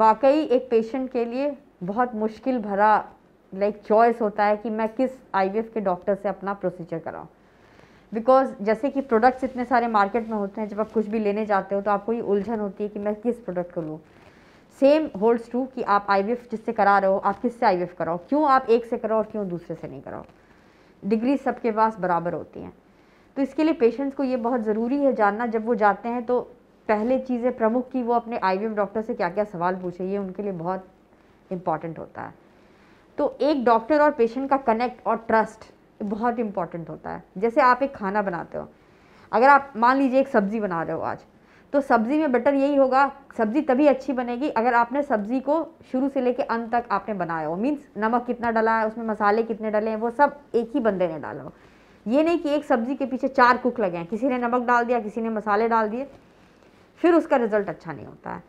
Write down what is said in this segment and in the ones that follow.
वाकई एक पेशेंट के लिए बहुत मुश्किल भरा लाइक चॉइस होता है कि मैं किस आईवीएफ के डॉक्टर से अपना प्रोसीजर कराऊँ बिकॉज जैसे कि प्रोडक्ट्स इतने सारे मार्केट में होते हैं जब आप कुछ भी लेने जाते हो तो आपको ये उलझन होती है कि मैं किस प्रोडक्ट को लूँ सेम होल्ड्स ट्रू कि आप आई जिससे करा रहे हो आप किससे आई कराओ क्यों आप एक से कराओ और क्यों दूसरे से नहीं कराओ डिग्री सबके पास बराबर होती हैं तो इसके लिए पेशेंट्स को ये बहुत ज़रूरी है जानना जब वो जाते हैं तो पहले चीज़ है प्रमुख की वो अपने आई डॉक्टर से क्या क्या सवाल पूछे ये उनके लिए बहुत इम्पॉर्टेंट होता है तो एक डॉक्टर और पेशेंट का कनेक्ट और ट्रस्ट बहुत इम्पॉर्टेंट होता है जैसे आप एक खाना बनाते हो अगर आप मान लीजिए एक सब्ज़ी बना रहे हो आज तो सब्ज़ी में बेटर यही होगा सब्ज़ी तभी अच्छी बनेगी अगर आपने सब्ज़ी को शुरू से लेके अंत तक आपने बनाया हो मीन्स नमक कितना डला है उसमें मसाले कितने डले हैं वो सब एक ही बंदे ने डाला हो ये नहीं कि एक सब्ज़ी के पीछे चार कुक लगे हैं किसी ने नमक डाल दिया किसी ने मसाले डाल दिए फिर उसका रिजल्ट अच्छा नहीं होता है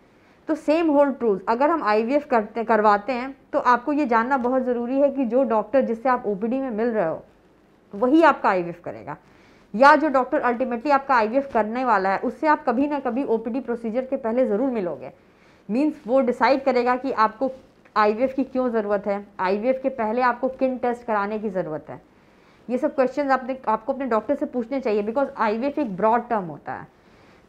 तो सेम होल्ड ट्रूज अगर हम आई करते करवाते हैं तो आपको ये जानना बहुत ज़रूरी है कि जो डॉक्टर जिससे आप ओ में मिल रहे हो वही आपका आई करेगा या जो डॉक्टर अल्टीमेटली आपका आई करने वाला है उससे आप कभी ना कभी ओ प्रोसीजर के पहले ज़रूर मिलोगे मीन्स वो डिसाइड करेगा कि आपको आई की क्यों ज़रूरत है आई के पहले आपको किन टेस्ट कराने की ज़रूरत है ये सब क्वेश्चन आपने आपको अपने डॉक्टर से पूछने चाहिए बिकॉज आई एक ब्रॉड टर्म होता है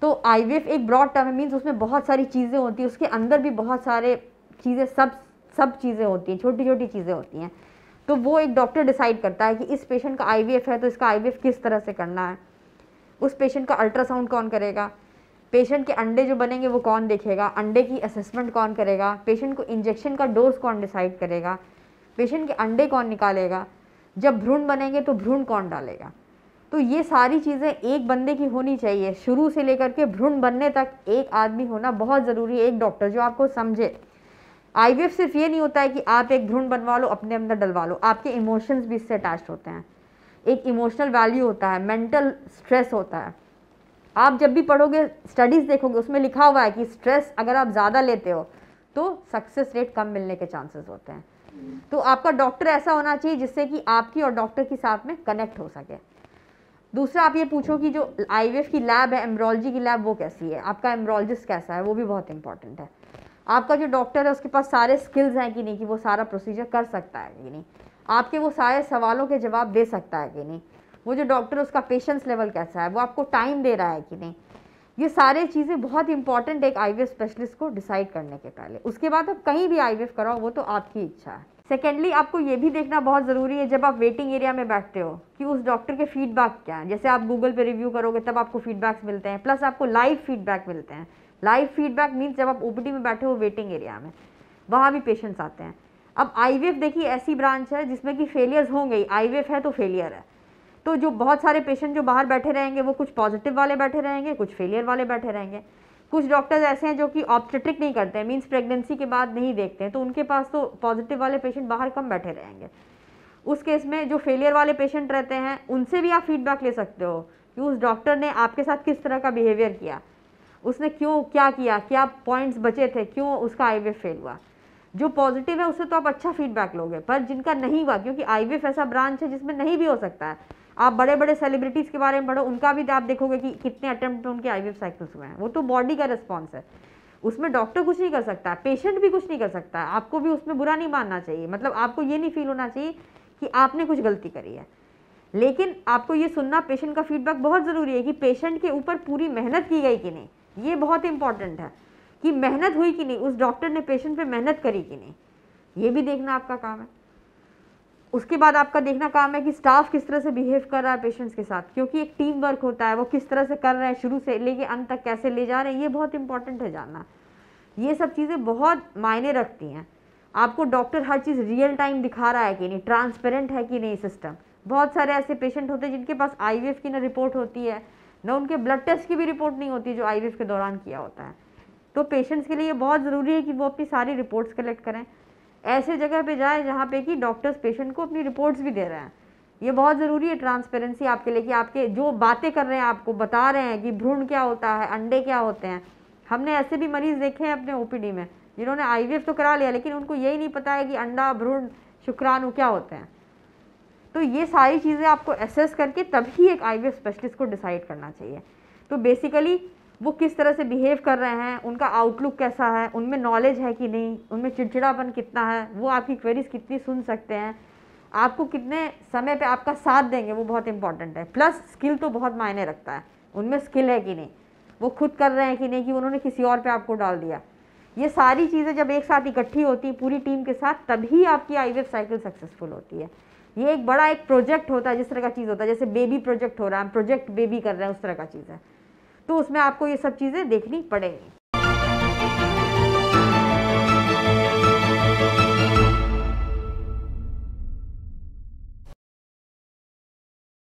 तो आई एक ब्रॉड टर्म है मीन्स उसमें बहुत सारी चीज़ें होती हैं उसके अंदर भी बहुत सारे चीज़ें सब सब चीज़ें होती हैं छोटी छोटी चीज़ें होती हैं तो वो एक डॉक्टर डिसाइड करता है कि इस पेशेंट का आई है तो इसका आई किस तरह से करना है उस पेशेंट का अल्ट्रासाउंड कौन करेगा पेशेंट के अंडे जो बनेंगे वो कौन देखेगा अंडे की असेसमेंट कौन करेगा पेशेंट को इंजेक्शन का डोज कौन डिसाइड करेगा पेशेंट के अंडे कौन निकालेगा जब भ्रूण बनेंगे तो भ्रूण कौन डालेगा तो ये सारी चीज़ें एक बंदे की होनी चाहिए शुरू से लेकर के भ्रूण बनने तक एक आदमी होना बहुत ज़रूरी है एक डॉक्टर जो आपको समझे आई सिर्फ ये नहीं होता है कि आप एक भ्रूण बनवा लो अपने अंदर डलवा लो आपके इमोशंस भी इससे अटैच होते हैं एक इमोशनल वैल्यू होता है मेंटल स्ट्रेस होता है आप जब भी पढ़ोगे स्टडीज़ देखोगे उसमें लिखा हुआ है कि स्ट्रेस अगर आप ज़्यादा लेते हो तो सक्सेस रेट कम मिलने के चांसेस होते हैं तो आपका डॉक्टर ऐसा होना चाहिए जिससे कि आपकी और डॉक्टर की साथ में कनेक्ट हो सके दूसरा आप ये पूछो कि जो आई की लैब है एम्ब्रोलॉजी की लैब वो कैसी है आपका एम्ब्रोलॉजिस्ट कैसा है वो भी बहुत इंपॉर्टेंट है आपका जो डॉक्टर है उसके पास सारे स्किल्स हैं कि नहीं कि वो सारा प्रोसीजर कर सकता है कि नहीं आपके वो सारे सवालों के जवाब दे सकता है कि नहीं वो जो डॉक्टर उसका पेशेंस लेवल कैसा है वो आपको टाइम दे रहा है कि नहीं ये सारे चीज़ें बहुत इंपॉर्टेंट एक आई स्पेशलिस्ट को डिसाइड करने के पहले उसके बाद आप कहीं भी आई कराओ वो तो आपकी इच्छा है सेकेंडली आपको ये भी देखना बहुत ज़रूरी है जब आप वेटिंग एरिया में बैठते हो कि उस डॉक्टर के फीडबैक क्या है जैसे आप गूगल पे रिव्यू करोगे तब आपको फीडबैक्स मिलते हैं प्लस आपको लाइव फीडबैक मिलते हैं लाइव फीडबैक मीन्स जब आप ओ में बैठे हो वेटिंग एरिया में वहाँ भी पेशेंट्स आते हैं अब आई देखिए ऐसी ब्रांच है जिसमें कि फेलियर्स होंगे आई है तो फेलियर है तो जो बहुत सारे पेशेंट जो बाहर बैठे रहेंगे वो कुछ पॉजिटिव वाले बैठे रहेंगे कुछ फेलियर वाले बैठे रहेंगे कुछ डॉक्टर्स ऐसे हैं जो कि ऑप्टेट्रिक नहीं करते हैं मीन्स प्रेगनेंसी के बाद नहीं देखते हैं तो उनके पास तो पॉजिटिव वाले पेशेंट बाहर कम बैठे रहेंगे उस केस में जो फेलियर वाले पेशेंट रहते हैं उनसे भी आप फीडबैक ले सकते हो कि उस डॉक्टर ने आपके साथ किस तरह का बिहेवियर किया उसने क्यों क्या किया क्या पॉइंट्स बचे थे क्यों उसका आई फेल हुआ जो पॉजिटिव है उससे तो आप अच्छा फीडबैक लोगे पर जिनका नहीं हुआ क्योंकि आई ऐसा ब्रांच है जिसमें नहीं भी हो सकता है आप बड़े बड़े सेलिब्रिटीज़ के बारे में पढ़ो उनका भी आप देखोगे कि कितने अटैम्प्ट उनके आई वी साइकिल्स हुए हैं वो तो बॉडी का रिस्पॉन्स है उसमें डॉक्टर कुछ नहीं कर सकता पेशेंट भी कुछ नहीं कर सकता आपको भी उसमें बुरा नहीं मानना चाहिए मतलब आपको ये नहीं फील होना चाहिए कि आपने कुछ गलती करी है लेकिन आपको ये सुनना पेशेंट का फीडबैक बहुत ज़रूरी है कि पेशेंट के ऊपर पूरी मेहनत की गई कि नहीं ये बहुत इंपॉर्टेंट है कि मेहनत हुई कि नहीं उस डॉक्टर ने पेशेंट पे मेहनत करी कि नहीं ये भी देखना आपका काम है उसके बाद आपका देखना काम है कि स्टाफ किस तरह से बिहेव कर रहा है पेशेंट्स के साथ क्योंकि एक टीम वर्क होता है वो किस तरह से कर रहे हैं शुरू से लेके अंत तक कैसे ले जा रहे हैं ये बहुत इंपॉर्टेंट है जानना ये सब चीज़ें बहुत मायने रखती हैं आपको डॉक्टर हर चीज़ रियल टाइम दिखा रहा है कि नहीं ट्रांसपेरेंट है कि नहीं सिस्टम बहुत सारे ऐसे पेशेंट होते हैं जिनके पास आई की ना रिपोर्ट होती है ना उनके ब्लड टेस्ट की भी रिपोर्ट नहीं होती जो आई के दौरान किया होता है तो पेशेंट्स के लिए बहुत ज़रूरी है कि वो अपनी सारी रिपोर्ट्स कलेक्ट करें ऐसे जगह पे जाएं जहाँ पे कि डॉक्टर्स पेशेंट को अपनी रिपोर्ट्स भी दे रहे हैं ये बहुत ज़रूरी है ट्रांसपेरेंसी आपके लिए कि आपके जो बातें कर रहे हैं आपको बता रहे हैं कि भ्रूण क्या होता है अंडे क्या होते हैं हमने ऐसे भी मरीज़ देखे हैं अपने ओ में जिन्होंने आई तो करा लिया लेकिन उनको यही नहीं पता है कि अंडा भ्रूण शुक्राणु क्या होते हैं तो ये सारी चीज़ें आपको एसेस करके तभी एक आई स्पेशलिस्ट को डिसाइड करना चाहिए तो बेसिकली वो किस तरह से बिहेव कर रहे हैं उनका आउटलुक कैसा है उनमें नॉलेज है कि नहीं उनमें चिड़चिड़ापन कितना है वो आपकी क्वेरीज कितनी सुन सकते हैं आपको कितने समय पे आपका साथ देंगे वो बहुत इंपॉर्टेंट है प्लस स्किल तो बहुत मायने रखता है उनमें स्किल है कि नहीं वो खुद कर रहे हैं कि नहीं कि उन्होंने किसी और पे आपको डाल दिया ये सारी चीज़ें जब एक साथ इकट्ठी होती हैं पूरी टीम के साथ तभी आपकी आई साइकिल सक्सेसफुल होती है ये एक बड़ा एक प्रोजेक्ट होता है जिस तरह का चीज़ होता है जैसे बेबी प्रोजेक्ट हो रहा है हम प्रोजेक्ट बेबी कर रहे हैं उस तरह का चीज़ है तो उसमें आपको ये सब चीज़ें देखनी पड़ेंगी